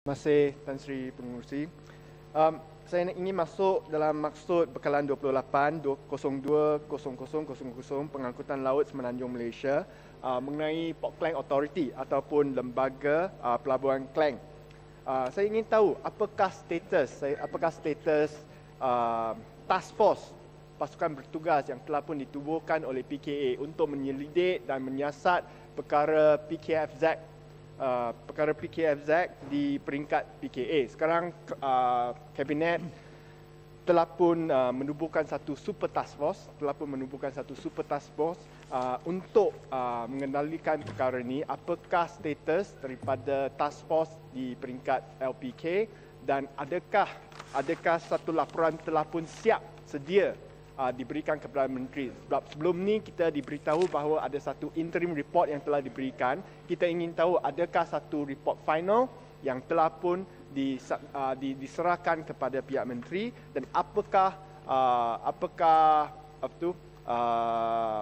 Terima kasih Tan Sri Pengurusi. Um, saya ingin masuk dalam maksud bekalan 28.02.00.00 pengangkutan laut semenanjung Malaysia uh, mengenai Port Klang Authority ataupun lembaga uh, pelabuhan Klang. Uh, saya ingin tahu apakah status saya, apakah status uh, task force pasukan bertugas yang telah pun ditubuhkan oleh PKA untuk menyelidik dan menyiasat perkara PKFZ uh, perkara PKFZ di peringkat PKA. Sekarang uh, kabinet telah pun uh, menubuhkan satu super task force, telah pun menubuhkan satu super task force uh, untuk uh, mengendalikan perkara ini. Apakah status daripada task force di peringkat LPK dan adakah adakah satu laporan telah pun siap sedia uh, diberikan kepada menteri. Sebab sebelum ni kita diberitahu bahawa ada satu interim report yang telah diberikan. Kita ingin tahu adakah satu report final yang telah pun uh, diserahkan kepada pihak menteri dan apakah uh, apakah apa tu uh,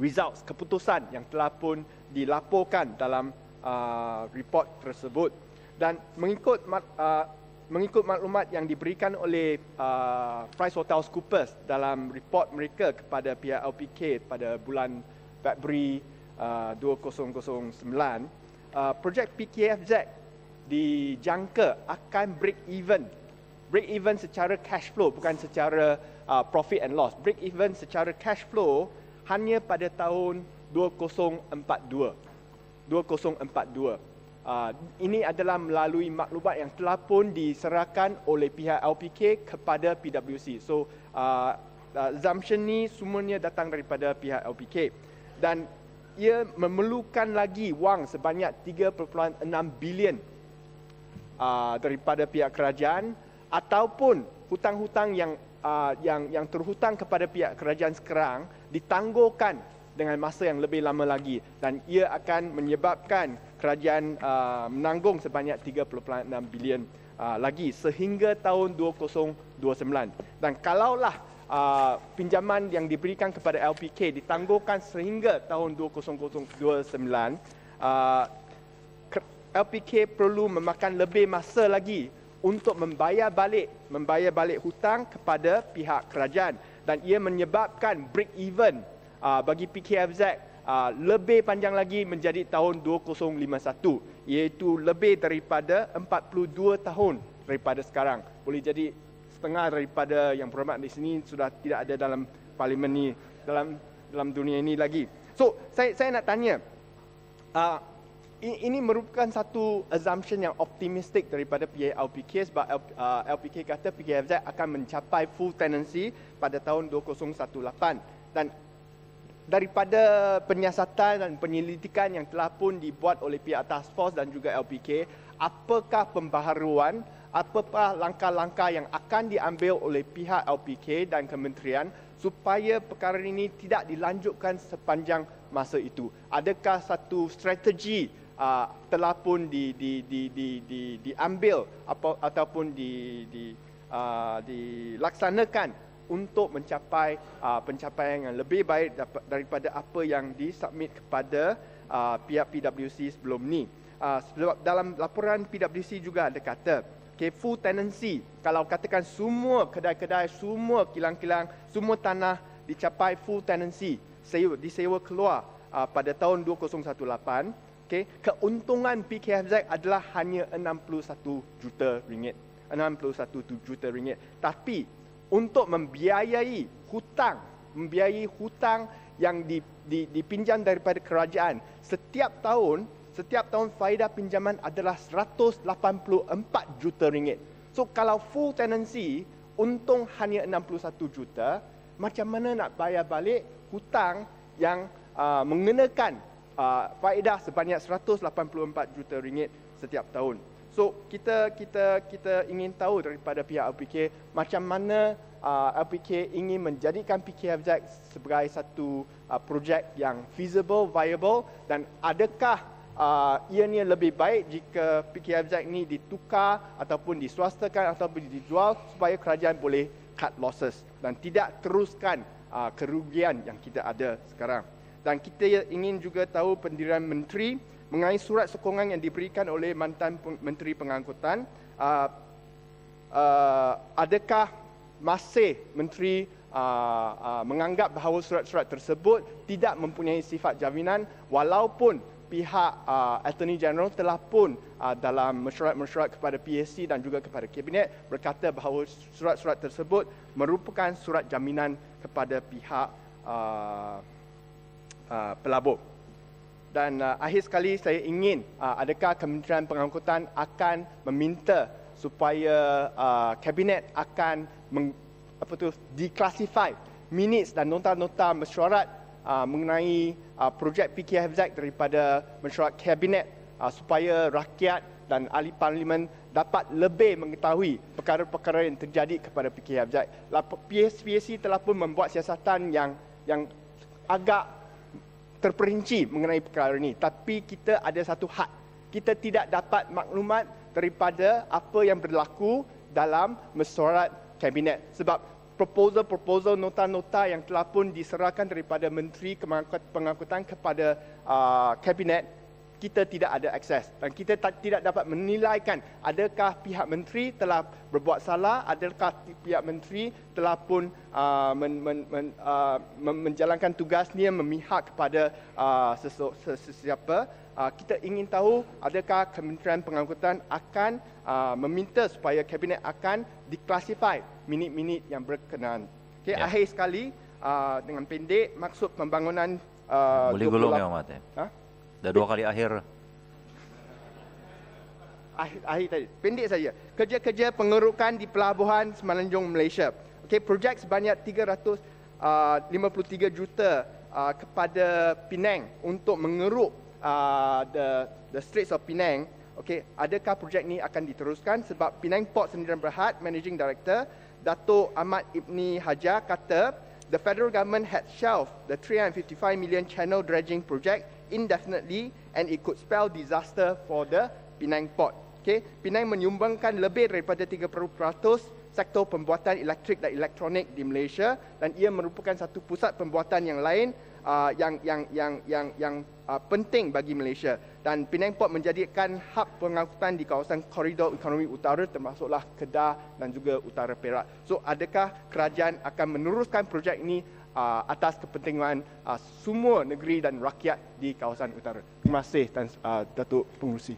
results keputusan yang telah pun dilaporkan dalam uh, report tersebut dan mengikut uh, mengikut maklumat yang diberikan oleh uh, PricewaterhouseCoopers dalam report mereka kepada pihak LPK pada bulan Februari uh, 2009, uh, projek PKFZ dijangka akan break even. Break even secara cash flow bukan secara uh, profit and loss. Break even secara cash flow hanya pada tahun 2042. 2042. Ah, ini adalah melalui maklumat yang telah pun diserahkan oleh pihak LPK kepada PwC. So, uh, ah, assumption ah, ni semuanya datang daripada pihak LPK. Dan ia memerlukan lagi wang sebanyak 3.6 bilion uh, daripada pihak kerajaan ataupun hutang-hutang yang uh, yang yang terhutang kepada pihak kerajaan sekarang ditangguhkan dengan masa yang lebih lama lagi dan ia akan menyebabkan kerajaan uh, menanggung sebanyak 3.6 bilion uh, lagi sehingga tahun 2029 dan kalaulah uh, pinjaman yang diberikan kepada LPK ditangguhkan sehingga tahun 2029 uh, LPK perlu memakan lebih masa lagi untuk membayar balik membayar balik hutang kepada pihak kerajaan dan ia menyebabkan break even Ah, bagi PKFZ uh, ah, lebih panjang lagi menjadi tahun 2051 iaitu lebih daripada 42 tahun daripada sekarang boleh jadi setengah daripada yang berhormat di sini sudah tidak ada dalam parlimen ini dalam dalam dunia ini lagi so saya saya nak tanya uh, ini merupakan satu assumption yang optimistik daripada PALPK sebab LPK kata PKFZ akan mencapai full tenancy pada tahun 2018 dan daripada penyiasatan dan penyelidikan yang telah pun dibuat oleh pihak task force dan juga LPK, apakah pembaharuan, apakah langkah-langkah yang akan diambil oleh pihak LPK dan kementerian supaya perkara ini tidak dilanjutkan sepanjang masa itu? Adakah satu strategi uh, telah pun di, di, di, di, di, diambil atau ataupun di, di, uh, dilaksanakan untuk mencapai uh, pencapaian yang lebih baik daripada apa yang disubmit kepada uh, pihak PwC sebelum ni. Uh, sebab dalam laporan PwC juga ada kata, okay, full tenancy, kalau katakan semua kedai-kedai, semua kilang-kilang, semua tanah dicapai full tenancy, sewa, disewa keluar uh, pada tahun 2018, okay, keuntungan PKFZ adalah hanya 61 juta ringgit. 61 juta ringgit. Tapi untuk membiayai hutang, membiayai hutang yang dipinjam daripada kerajaan setiap tahun, setiap tahun faedah pinjaman adalah 184 juta ringgit. So kalau full tenancy untung hanya 61 juta, macam mana nak bayar balik hutang yang uh, mengenakan uh, faedah sebanyak 184 juta ringgit setiap tahun? So kita kita kita ingin tahu daripada pihak LPK macam mana uh, LPK ingin menjadikan PKFZ sebagai satu uh, projek yang feasible, viable dan adakah uh, ianya lebih baik jika PKFZ ni ditukar ataupun diswastakan ataupun dijual supaya kerajaan boleh cut losses dan tidak teruskan uh, kerugian yang kita ada sekarang. Dan kita ingin juga tahu pendirian menteri mengenai surat sokongan yang diberikan oleh mantan menteri pengangkutan ah, ah, adakah masih menteri ah, menganggap bahawa surat-surat tersebut tidak mempunyai sifat jaminan walaupun pihak uh, attorney general telah pun uh, dalam mesyuarat-mesyuarat kepada PSC dan juga kepada kabinet berkata bahawa surat-surat tersebut merupakan surat jaminan kepada pihak uh, uh, pelabur dan uh, akhir sekali saya ingin uh, adakah Kementerian Pengangkutan akan meminta supaya uh, kabinet akan meng, apa tu declassify minutes dan nota-nota mesyuarat uh, mengenai uh, projek PKFZ daripada mesyuarat kabinet uh, supaya rakyat dan ahli parlimen dapat lebih mengetahui perkara-perkara yang terjadi kepada PKFZ. PSPC telah pun membuat siasatan yang yang agak terperinci mengenai perkara ini. Tapi kita ada satu hak Kita tidak dapat maklumat daripada apa yang berlaku dalam mesyuarat kabinet. Sebab proposal-proposal nota-nota yang telah pun diserahkan daripada Menteri Pengangkutan kepada uh, kabinet kita tidak ada akses dan kita tak, tidak dapat menilaikan adakah pihak menteri telah berbuat salah adakah pihak menteri telah pun uh, men, men, men, uh, men, menjalankan tugasnya memihak kepada uh, sesiapa uh, kita ingin tahu adakah kementerian pengangkutan akan uh, meminta supaya kabinet akan diklasifikasi minit-minit yang berkenaan okey ya. akhir sekali uh, dengan pendek maksud pembangunan uh, boleh golong ya Ahmad ha? Dah dua kali akhir. Akhir, akhir tadi. Pendek saja. Kerja-kerja pengerukan di pelabuhan Semenanjung Malaysia. Okey, projek sebanyak 353 uh, juta uh, kepada Penang untuk mengeruk uh, the the streets of Penang. Okey, adakah projek ni akan diteruskan sebab Penang Port Sendirian Berhad Managing Director Dato' Ahmad Ibni Hajar kata the federal government had shelved the 355 million channel dredging project indefinitely and it could spell disaster for the Penang port. Okay, Penang menyumbangkan lebih daripada 30% sektor pembuatan elektrik dan elektronik di Malaysia dan ia merupakan satu pusat pembuatan yang lain uh, yang yang yang yang yang uh, penting bagi Malaysia dan Penang Port menjadikan hub pengangkutan di kawasan koridor ekonomi utara termasuklah Kedah dan juga Utara Perak. So adakah kerajaan akan meneruskan projek ini uh, atas kepentingan uh, semua negeri dan rakyat di kawasan utara. Terima kasih Tan uh, Datuk Pengerusi.